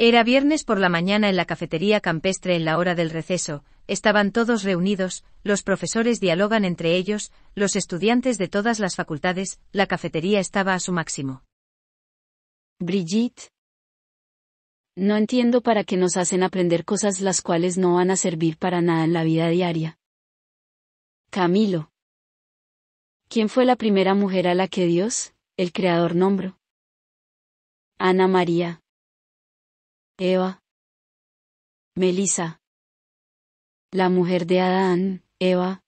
Era viernes por la mañana en la cafetería campestre en la hora del receso, estaban todos reunidos, los profesores dialogan entre ellos, los estudiantes de todas las facultades, la cafetería estaba a su máximo. Brigitte. No entiendo para qué nos hacen aprender cosas las cuales no van a servir para nada en la vida diaria. Camilo. ¿Quién fue la primera mujer a la que Dios, el Creador, nombró? Ana María. Eva. Melisa. La mujer de Adán, Eva.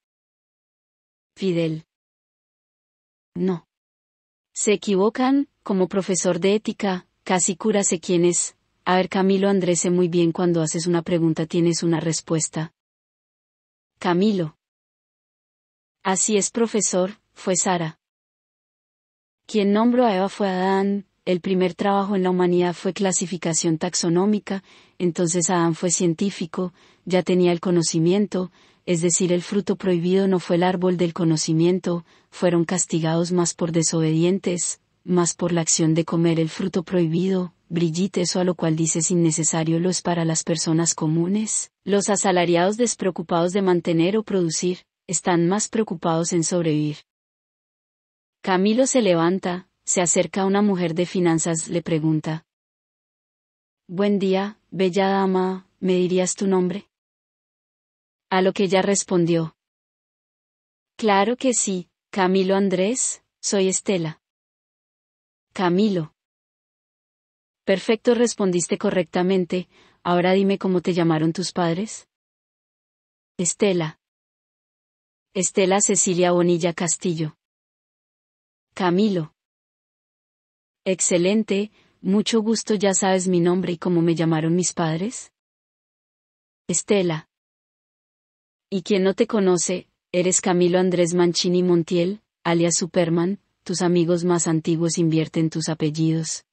Fidel. No. Se equivocan, como profesor de ética, casi cura sé quién es. A ver, Camilo Andrés, sé muy bien cuando haces una pregunta tienes una respuesta. Camilo. Así es, profesor, fue Sara. Quien nombró a Eva fue Adán, el primer trabajo en la humanidad fue clasificación taxonómica, entonces Adán fue científico, ya tenía el conocimiento, es decir, el fruto prohibido no fue el árbol del conocimiento, fueron castigados más por desobedientes, más por la acción de comer el fruto prohibido, Brillite eso a lo cual dices innecesario lo es para las personas comunes, los asalariados despreocupados de mantener o producir, están más preocupados en sobrevivir. Camilo se levanta, se acerca una mujer de finanzas, le pregunta. Buen día, bella dama, ¿me dirías tu nombre? A lo que ella respondió. Claro que sí, Camilo Andrés, soy Estela. Camilo. Perfecto, respondiste correctamente, ahora dime cómo te llamaron tus padres. Estela. Estela Cecilia Bonilla Castillo. Camilo. Excelente, mucho gusto ya sabes mi nombre y cómo me llamaron mis padres. Estela. Y quien no te conoce, eres Camilo Andrés Mancini Montiel, alias Superman, tus amigos más antiguos invierten tus apellidos.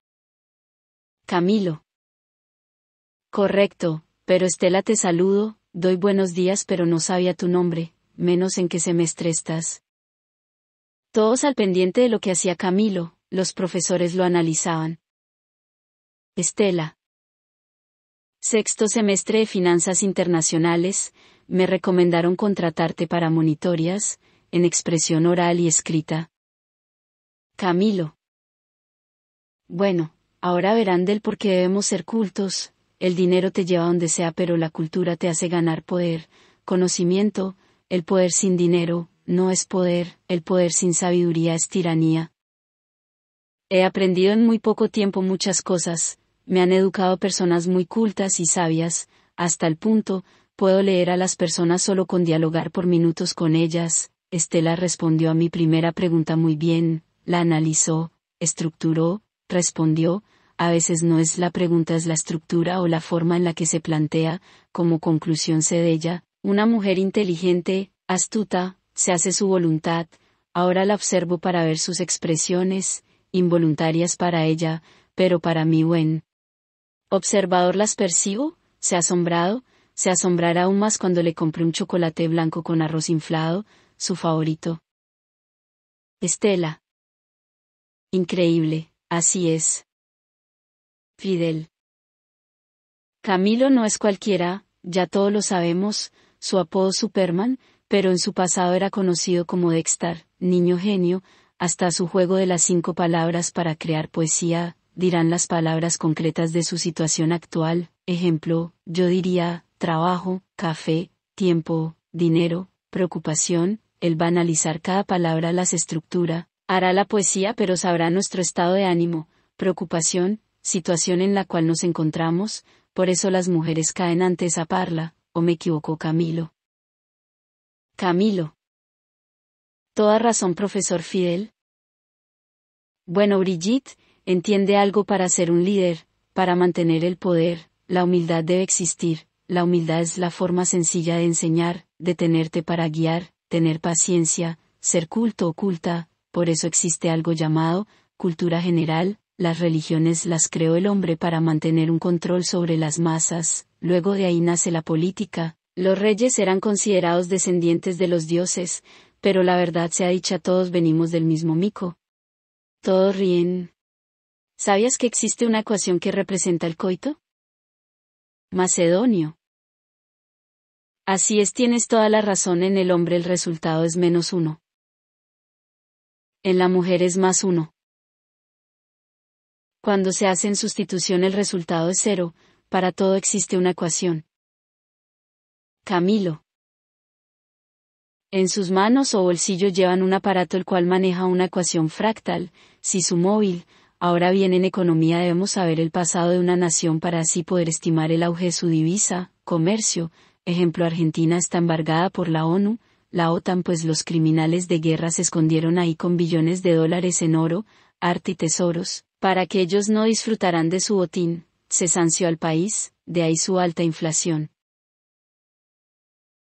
Camilo. Correcto, pero Estela te saludo, doy buenos días pero no sabía tu nombre, menos en qué semestre estás. Todos al pendiente de lo que hacía Camilo, los profesores lo analizaban. Estela. Sexto semestre de Finanzas Internacionales, me recomendaron contratarte para monitorias, en expresión oral y escrita. Camilo. Bueno, ahora verán del por qué debemos ser cultos, el dinero te lleva donde sea pero la cultura te hace ganar poder, conocimiento, el poder sin dinero, no es poder, el poder sin sabiduría es tiranía. He aprendido en muy poco tiempo muchas cosas, me han educado personas muy cultas y sabias, hasta el punto, puedo leer a las personas solo con dialogar por minutos con ellas. Estela respondió a mi primera pregunta muy bien, la analizó, estructuró, respondió, a veces no es la pregunta es la estructura o la forma en la que se plantea, como conclusión se de ella, una mujer inteligente, astuta, se hace su voluntad, ahora la observo para ver sus expresiones, involuntarias para ella, pero para mí buen observador las percibo, se ha asombrado, se asombrará aún más cuando le compré un chocolate blanco con arroz inflado, su favorito. Estela. Increíble, así es. Fidel. Camilo no es cualquiera, ya todos lo sabemos, su apodo Superman, pero en su pasado era conocido como Dexter, niño genio, hasta su juego de las cinco palabras para crear poesía, dirán las palabras concretas de su situación actual, ejemplo, yo diría, trabajo, café, tiempo, dinero, preocupación, él va a analizar cada palabra, las estructura, hará la poesía pero sabrá nuestro estado de ánimo, preocupación, situación en la cual nos encontramos, por eso las mujeres caen ante esa parla, o me equivoco Camilo. Camilo. Toda razón, profesor Fidel. Bueno, Brigitte, entiende algo para ser un líder, para mantener el poder, la humildad debe existir, la humildad es la forma sencilla de enseñar, de tenerte para guiar, tener paciencia, ser culto o culta, por eso existe algo llamado, cultura general, las religiones las creó el hombre para mantener un control sobre las masas, luego de ahí nace la política, los reyes eran considerados descendientes de los dioses, pero la verdad se sea dicha todos venimos del mismo mico. Todos ríen. ¿Sabías que existe una ecuación que representa el coito? Macedonio. Así es, tienes toda la razón, en el hombre el resultado es menos uno. En la mujer es más uno. Cuando se hace en sustitución el resultado es cero, para todo existe una ecuación. Camilo. En sus manos o bolsillo llevan un aparato el cual maneja una ecuación fractal, si su móvil, ahora bien en economía debemos saber el pasado de una nación para así poder estimar el auge de su divisa, comercio, ejemplo Argentina está embargada por la ONU, la OTAN pues los criminales de guerra se escondieron ahí con billones de dólares en oro, arte y tesoros, para que ellos no disfrutarán de su botín, se sanció al país, de ahí su alta inflación.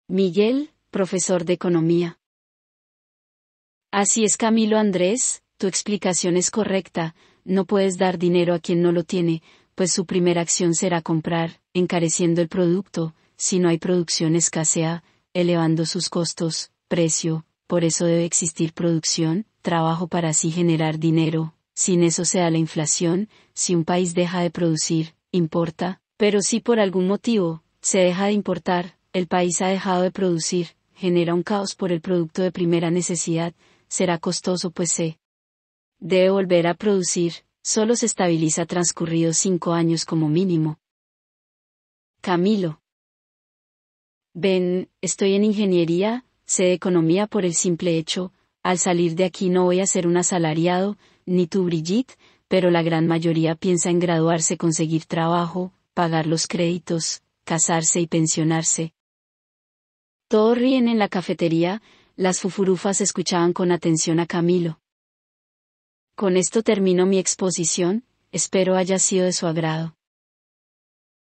Miguel, profesor de economía. Así es, Camilo Andrés, tu explicación es correcta, no puedes dar dinero a quien no lo tiene, pues su primera acción será comprar, encareciendo el producto, si no hay producción escasea, elevando sus costos, precio, por eso debe existir producción, trabajo para así generar dinero, sin eso sea la inflación, si un país deja de producir, importa, pero si por algún motivo, se deja de importar, el país ha dejado de producir, genera un caos por el producto de primera necesidad, será costoso pues se debe volver a producir, solo se estabiliza transcurridos cinco años como mínimo. Camilo. Ven, estoy en ingeniería, sé economía por el simple hecho, al salir de aquí no voy a ser un asalariado, ni tú Brigitte, pero la gran mayoría piensa en graduarse, conseguir trabajo, pagar los créditos, casarse y pensionarse. Todos ríen en la cafetería, las fufurufas escuchaban con atención a Camilo. Con esto termino mi exposición, espero haya sido de su agrado.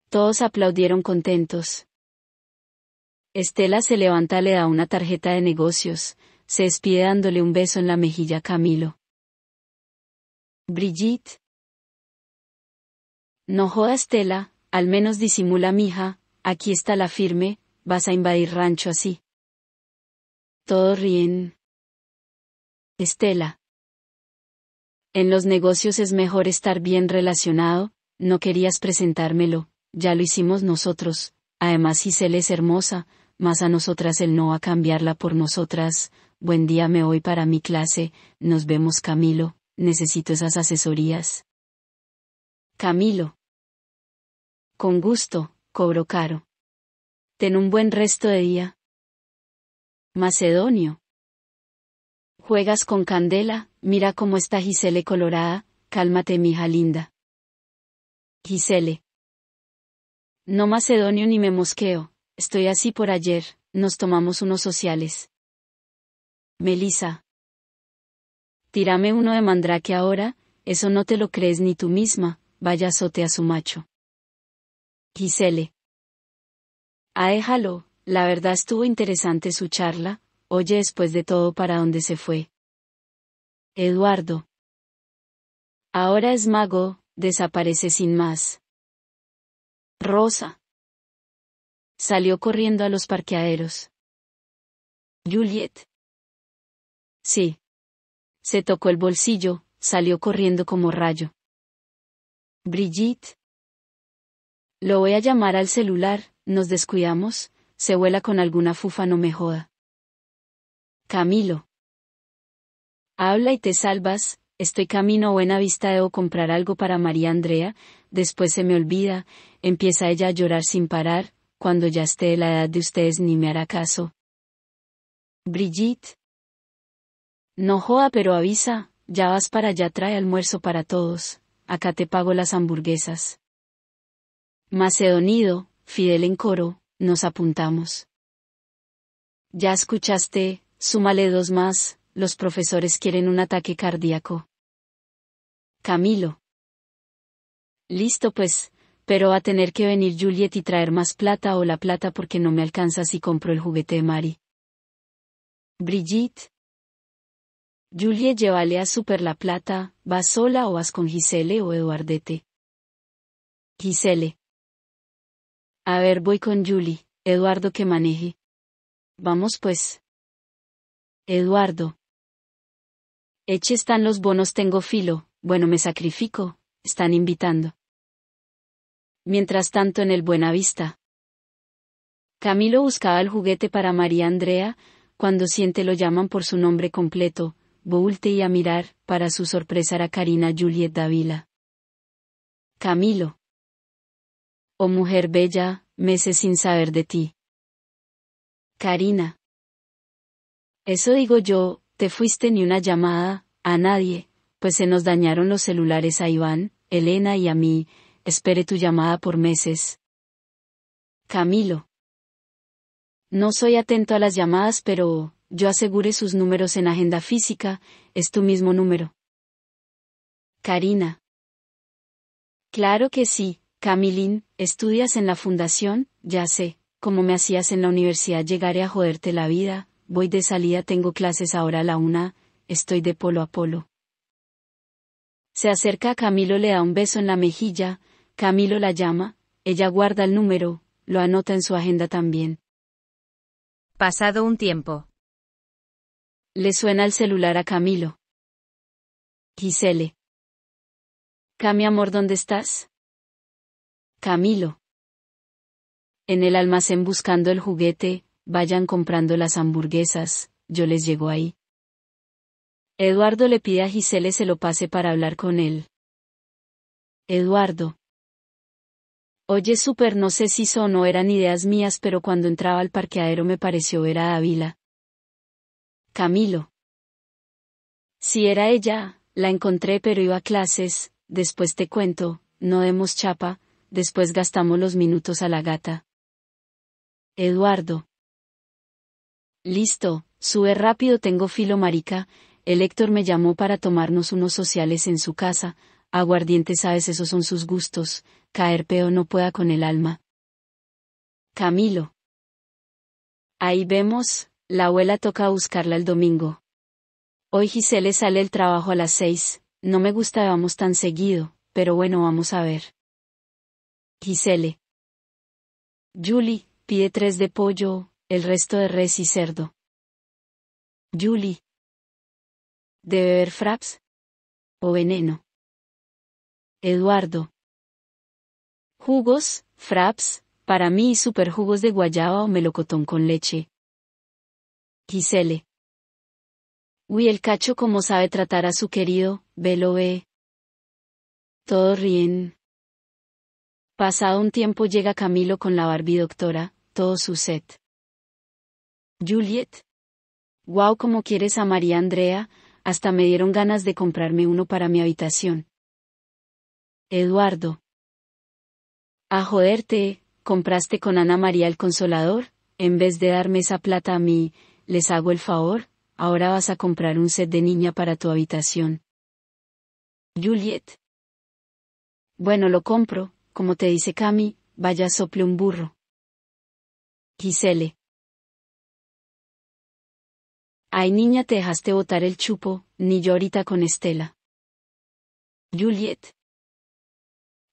Todos aplaudieron contentos. Estela se levanta, le da una tarjeta de negocios, se despide dándole un beso en la mejilla a Camilo. Brigitte. No joda Estela, al menos disimula mija, aquí está la firme, Vas a invadir rancho así. Todos ríen. Estela. En los negocios es mejor estar bien relacionado, no querías presentármelo, ya lo hicimos nosotros, además Giselle es hermosa, más a nosotras el no a cambiarla por nosotras, buen día me voy para mi clase, nos vemos Camilo, necesito esas asesorías. Camilo. Con gusto, cobro caro. Ten un buen resto de día. Macedonio. Juegas con candela, mira cómo está Gisele colorada, cálmate mija linda. Gisele. No macedonio ni me mosqueo, estoy así por ayer, nos tomamos unos sociales. Melissa. Tírame uno de mandrake ahora, eso no te lo crees ni tú misma, vaya azote a su macho. Gisele. Ah, la verdad estuvo interesante su charla, oye después de todo para dónde se fue. Eduardo. Ahora es mago, desaparece sin más. Rosa. Salió corriendo a los parqueaderos. Juliet. Sí. Se tocó el bolsillo, salió corriendo como rayo. Brigitte. Lo voy a llamar al celular, nos descuidamos, se vuela con alguna fufa no me joda. Camilo. Habla y te salvas, estoy camino a buena vista debo comprar algo para María Andrea, después se me olvida, empieza ella a llorar sin parar, cuando ya esté de la edad de ustedes ni me hará caso. Brigitte. No joda pero avisa, ya vas para allá trae almuerzo para todos, acá te pago las hamburguesas. Macedonido, Fidel en coro, nos apuntamos. Ya escuchaste, súmale dos más, los profesores quieren un ataque cardíaco. Camilo. Listo pues, pero va a tener que venir Juliet y traer más plata o la plata porque no me alcanza si compro el juguete de Mari. Brigitte. Juliet, llévale a Super la plata, ¿vas sola o vas con Gisele o Eduardete? Gisele. A ver, voy con Julie, Eduardo que maneje. Vamos pues. Eduardo. Eche están los bonos, tengo filo, bueno me sacrifico, están invitando. Mientras tanto en el Buenavista. Camilo buscaba el juguete para María Andrea, cuando siente lo llaman por su nombre completo, y a mirar, para su sorpresa era Karina Juliet Davila. Camilo. Oh mujer bella, meses sin saber de ti. Karina. Eso digo yo, te fuiste ni una llamada, a nadie, pues se nos dañaron los celulares a Iván, Elena y a mí, espere tu llamada por meses. Camilo. No soy atento a las llamadas, pero, yo aseguré sus números en agenda física, es tu mismo número. Karina. Claro que sí, Camilín, Estudias en la fundación, ya sé, como me hacías en la universidad llegaré a joderte la vida, voy de salida, tengo clases ahora a la una, estoy de polo a polo. Se acerca a Camilo, le da un beso en la mejilla, Camilo la llama, ella guarda el número, lo anota en su agenda también. Pasado un tiempo. Le suena el celular a Camilo. Gisele. Cami amor, ¿dónde estás? Camilo. En el almacén buscando el juguete, vayan comprando las hamburguesas, yo les llego ahí. Eduardo le pide a Gisele se lo pase para hablar con él. Eduardo. Oye, súper, no sé si son o eran ideas mías, pero cuando entraba al parqueadero me pareció ver a Dávila. Camilo. Si era ella, la encontré, pero iba a clases, después te cuento, no demos chapa, después gastamos los minutos a la gata. Eduardo. Listo, sube rápido, tengo filo marica, el Héctor me llamó para tomarnos unos sociales en su casa, aguardiente sabes esos son sus gustos, caer peo no pueda con el alma. Camilo. Ahí vemos, la abuela toca buscarla el domingo. Hoy Gisele sale el trabajo a las seis, no me gusta vamos tan seguido, pero bueno vamos a ver. Gisele. Julie, pide tres de pollo, el resto de res y cerdo. Julie. ¿De beber fraps? ¿O veneno? Eduardo. Jugos, fraps, para mí superjugos de guayaba o melocotón con leche. Gisele. Uy, el cacho como sabe tratar a su querido, velo ve. Todos ríen. Pasado un tiempo llega Camilo con la Barbie doctora, todo su set. Juliet. Wow, como quieres a María Andrea, hasta me dieron ganas de comprarme uno para mi habitación. Eduardo. A ah, joderte, compraste con Ana María el Consolador, en vez de darme esa plata a mí, les hago el favor, ahora vas a comprar un set de niña para tu habitación. Juliet. Bueno, lo compro, como te dice Cami, vaya sople un burro. Gisele. Ay niña, te dejaste botar el chupo, ni yo ahorita con Estela. Juliet.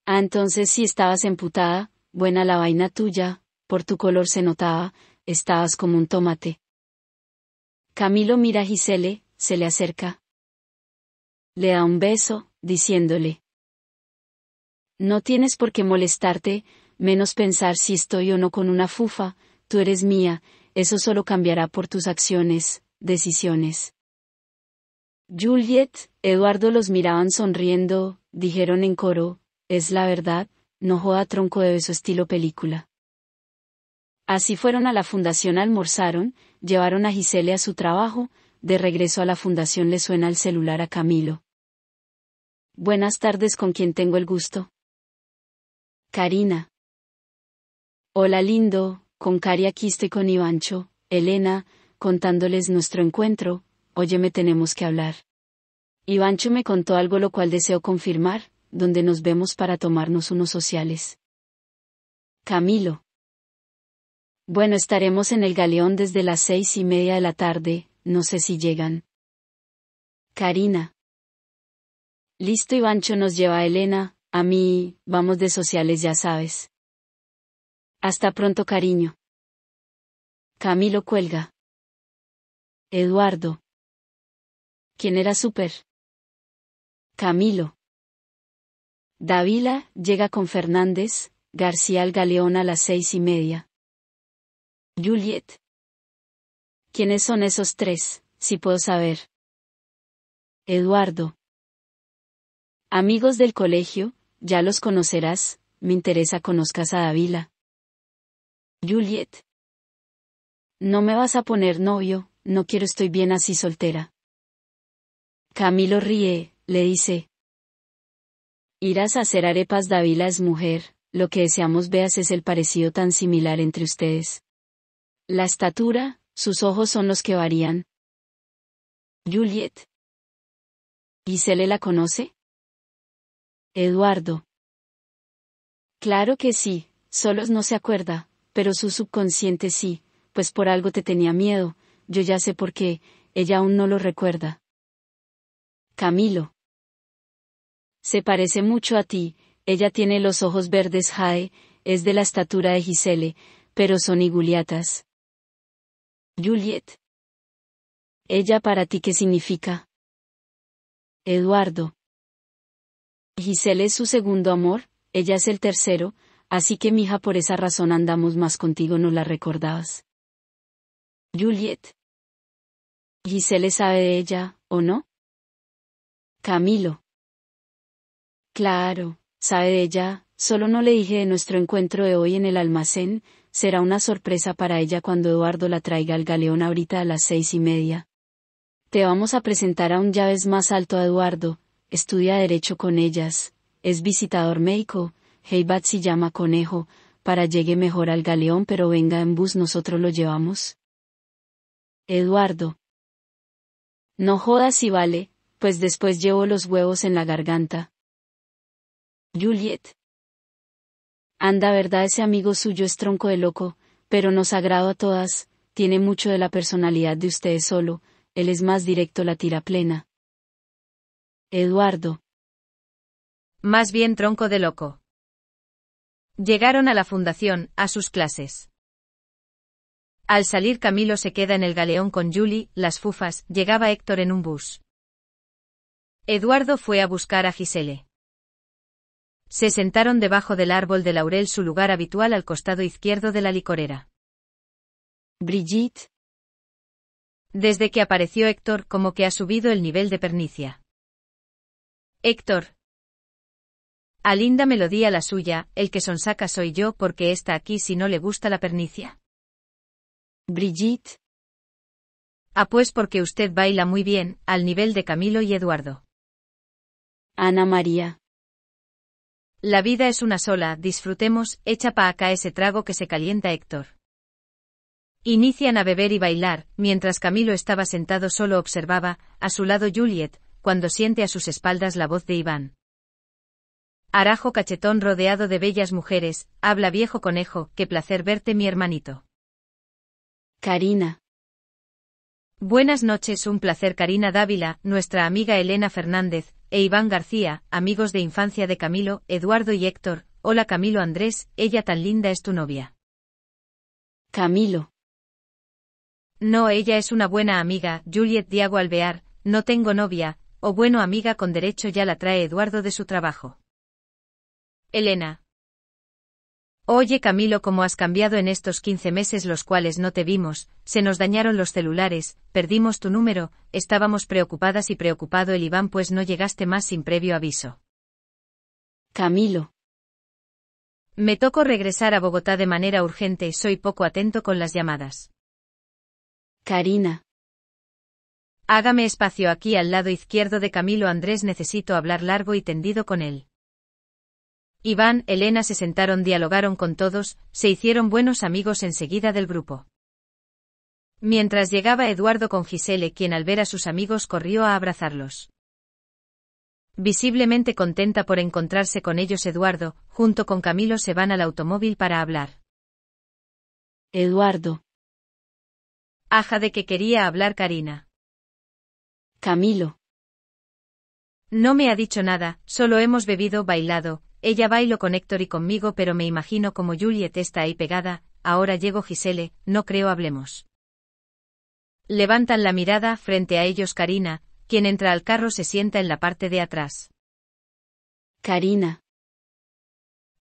Ah, entonces si estabas emputada, buena la vaina tuya, por tu color se notaba, estabas como un tomate. Camilo mira a Gisele, se le acerca. Le da un beso, diciéndole. No tienes por qué molestarte, menos pensar si estoy o no con una fufa, tú eres mía, eso solo cambiará por tus acciones, decisiones. Juliet, Eduardo los miraban sonriendo, dijeron en coro, es la verdad, no joda tronco de su estilo película. Así fueron a la fundación, almorzaron, llevaron a Gisele a su trabajo, de regreso a la fundación le suena el celular a Camilo. Buenas tardes, ¿con quien tengo el gusto? Karina. Hola lindo, con Cari aquí estoy con Ivancho, Elena, contándoles nuestro encuentro, me tenemos que hablar. Ivancho me contó algo lo cual deseo confirmar, donde nos vemos para tomarnos unos sociales. Camilo. Bueno, estaremos en el galeón desde las seis y media de la tarde, no sé si llegan. Karina. Listo Ivancho nos lleva a Elena, a mí, vamos de sociales ya sabes. Hasta pronto cariño. Camilo cuelga. Eduardo. ¿Quién era súper? Camilo. Davila llega con Fernández, García al Galeón a las seis y media. Juliet. ¿Quiénes son esos tres, si puedo saber? Eduardo. Amigos del colegio, ya los conocerás, me interesa conozcas a Dávila. Juliet. No me vas a poner novio, no quiero estoy bien así soltera. Camilo ríe, le dice. Irás a hacer arepas Dávila es mujer, lo que deseamos veas es el parecido tan similar entre ustedes. La estatura, sus ojos son los que varían. Juliet. ¿Y le la conoce? Eduardo. Claro que sí, solos no se acuerda, pero su subconsciente sí, pues por algo te tenía miedo, yo ya sé por qué, ella aún no lo recuerda. Camilo. Se parece mucho a ti, ella tiene los ojos verdes Jae, es de la estatura de Gisele, pero son iguliatas. Juliet. Ella para ti qué significa? Eduardo. Giselle es su segundo amor, ella es el tercero, así que mija por esa razón andamos más contigo no la recordabas. Juliet. Giselle sabe de ella, ¿o no? Camilo. Claro, sabe de ella, solo no le dije de nuestro encuentro de hoy en el almacén, será una sorpresa para ella cuando Eduardo la traiga al galeón ahorita a las seis y media. Te vamos a presentar a un llaves más alto a Eduardo, estudia derecho con ellas, es visitador médico, Heibat si llama conejo, para llegue mejor al galeón pero venga en bus nosotros lo llevamos. Eduardo. No jodas si vale, pues después llevo los huevos en la garganta. Juliet. Anda verdad ese amigo suyo es tronco de loco, pero nos agrado a todas, tiene mucho de la personalidad de ustedes solo, él es más directo la tira plena. Eduardo. Más bien tronco de loco. Llegaron a la fundación, a sus clases. Al salir Camilo se queda en el galeón con Julie, las fufas, llegaba Héctor en un bus. Eduardo fue a buscar a Gisele. Se sentaron debajo del árbol de laurel su lugar habitual al costado izquierdo de la licorera. Brigitte. Desde que apareció Héctor como que ha subido el nivel de pernicia. Héctor. A linda melodía la suya, el que sonsaca soy yo porque está aquí si no le gusta la pernicia. Brigitte. Ah, pues porque usted baila muy bien, al nivel de Camilo y Eduardo. Ana María. La vida es una sola, disfrutemos, echa pa' acá ese trago que se calienta Héctor. Inician a beber y bailar, mientras Camilo estaba sentado solo observaba, a su lado Juliet, cuando siente a sus espaldas la voz de Iván. Arajo cachetón rodeado de bellas mujeres, habla viejo conejo, qué placer verte mi hermanito. Karina. Buenas noches, un placer Karina Dávila, nuestra amiga Elena Fernández, e Iván García, amigos de infancia de Camilo, Eduardo y Héctor, hola Camilo Andrés, ella tan linda es tu novia. Camilo. No, ella es una buena amiga, Juliet Diago Alvear, no tengo novia, o oh, bueno amiga con derecho ya la trae Eduardo de su trabajo. Elena. Oye Camilo, cómo has cambiado en estos 15 meses los cuales no te vimos, se nos dañaron los celulares, perdimos tu número, estábamos preocupadas y preocupado el Iván pues no llegaste más sin previo aviso. Camilo. Me toco regresar a Bogotá de manera urgente, soy poco atento con las llamadas. Karina. Hágame espacio aquí al lado izquierdo de Camilo Andrés, necesito hablar largo y tendido con él. Iván, Elena se sentaron, dialogaron con todos, se hicieron buenos amigos enseguida del grupo. Mientras llegaba Eduardo con Gisele, quien al ver a sus amigos corrió a abrazarlos. Visiblemente contenta por encontrarse con ellos, Eduardo, junto con Camilo se van al automóvil para hablar. Eduardo. Aja de que quería hablar Karina. Camilo. No me ha dicho nada, solo hemos bebido, bailado, ella bailó con Héctor y conmigo, pero me imagino como Juliet está ahí pegada, ahora llego Gisele, no creo hablemos. Levantan la mirada frente a ellos Karina, quien entra al carro se sienta en la parte de atrás. Karina.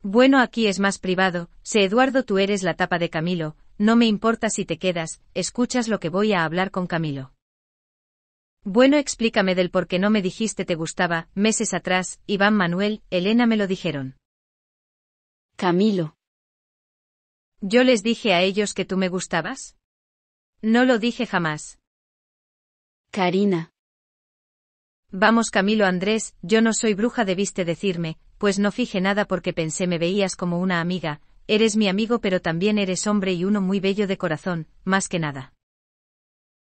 Bueno, aquí es más privado, sé Eduardo tú eres la tapa de Camilo, no me importa si te quedas, escuchas lo que voy a hablar con Camilo. Bueno, explícame del por qué no me dijiste te gustaba, meses atrás, Iván Manuel, Elena me lo dijeron. Camilo. ¿Yo les dije a ellos que tú me gustabas? No lo dije jamás. Karina. Vamos Camilo Andrés, yo no soy bruja debiste decirme, pues no fije nada porque pensé me veías como una amiga, eres mi amigo pero también eres hombre y uno muy bello de corazón, más que nada.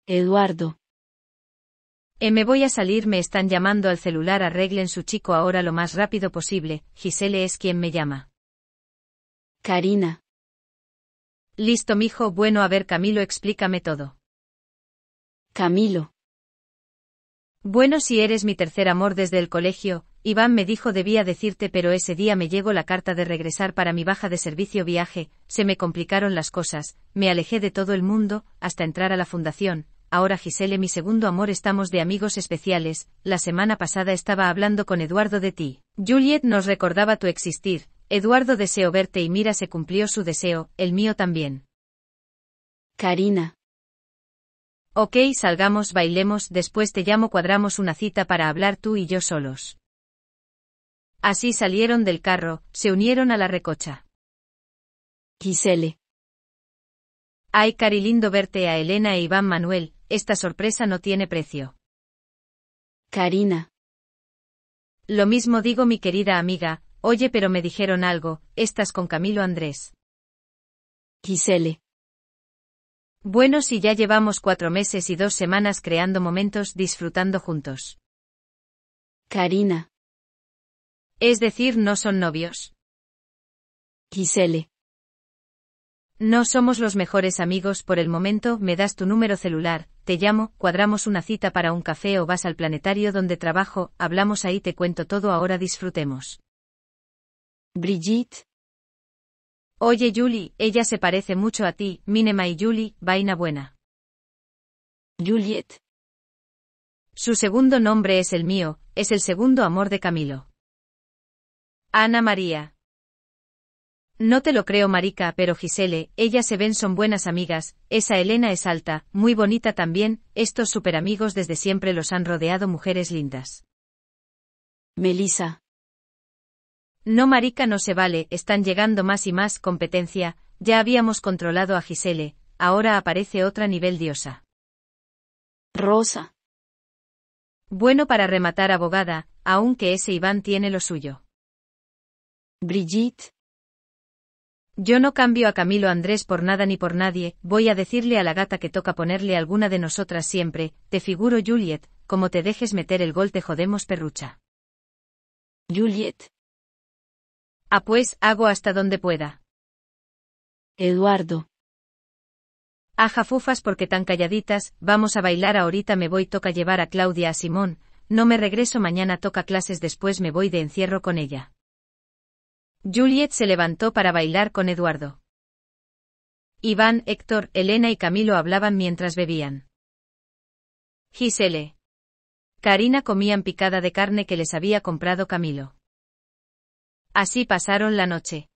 Eduardo. Eh, me voy a salir, me están llamando al celular, arreglen su chico ahora lo más rápido posible, Gisele es quien me llama. Karina. Listo, mijo, bueno, a ver, Camilo, explícame todo. Camilo. Bueno, si eres mi tercer amor desde el colegio, Iván me dijo debía decirte, pero ese día me llegó la carta de regresar para mi baja de servicio viaje, se me complicaron las cosas, me alejé de todo el mundo, hasta entrar a la fundación, ahora Gisele mi segundo amor estamos de amigos especiales, la semana pasada estaba hablando con Eduardo de ti. Juliet nos recordaba tu existir, Eduardo deseo verte y mira se cumplió su deseo, el mío también. Karina. Ok, salgamos, bailemos, después te llamo, cuadramos una cita para hablar tú y yo solos. Así salieron del carro, se unieron a la recocha. Gisele. Ay, cari lindo verte a Elena e Iván Manuel, esta sorpresa no tiene precio. Karina. Lo mismo digo mi querida amiga, oye pero me dijeron algo, estás con Camilo Andrés. Gisele. Bueno si ya llevamos cuatro meses y dos semanas creando momentos disfrutando juntos. Karina. Es decir, no son novios. Gisele. No somos los mejores amigos por el momento, me das tu número celular, te llamo, cuadramos una cita para un café o vas al planetario donde trabajo, hablamos ahí, te cuento todo, ahora disfrutemos. Brigitte. Oye Julie, ella se parece mucho a ti, Minema y Julie, vaina buena. Juliet. Su segundo nombre es el mío, es el segundo amor de Camilo. Ana María. No te lo creo, marica, pero Gisele, ellas se ven son buenas amigas, esa Elena es alta, muy bonita también, estos superamigos desde siempre los han rodeado mujeres lindas. Melissa. No, marica, no se vale, están llegando más y más competencia, ya habíamos controlado a Gisele, ahora aparece otra nivel diosa. Rosa. Bueno para rematar abogada, aunque ese Iván tiene lo suyo. Brigitte. Yo no cambio a Camilo Andrés por nada ni por nadie, voy a decirle a la gata que toca ponerle alguna de nosotras siempre, te figuro Juliet, como te dejes meter el gol te jodemos perrucha. Juliet. Ah pues, hago hasta donde pueda. Eduardo. Aja fufas porque tan calladitas, vamos a bailar ahorita me voy toca llevar a Claudia a Simón, no me regreso mañana toca clases después me voy de encierro con ella. Juliet se levantó para bailar con Eduardo. Iván, Héctor, Elena y Camilo hablaban mientras bebían. Gisele. Karina comían picada de carne que les había comprado Camilo. Así pasaron la noche.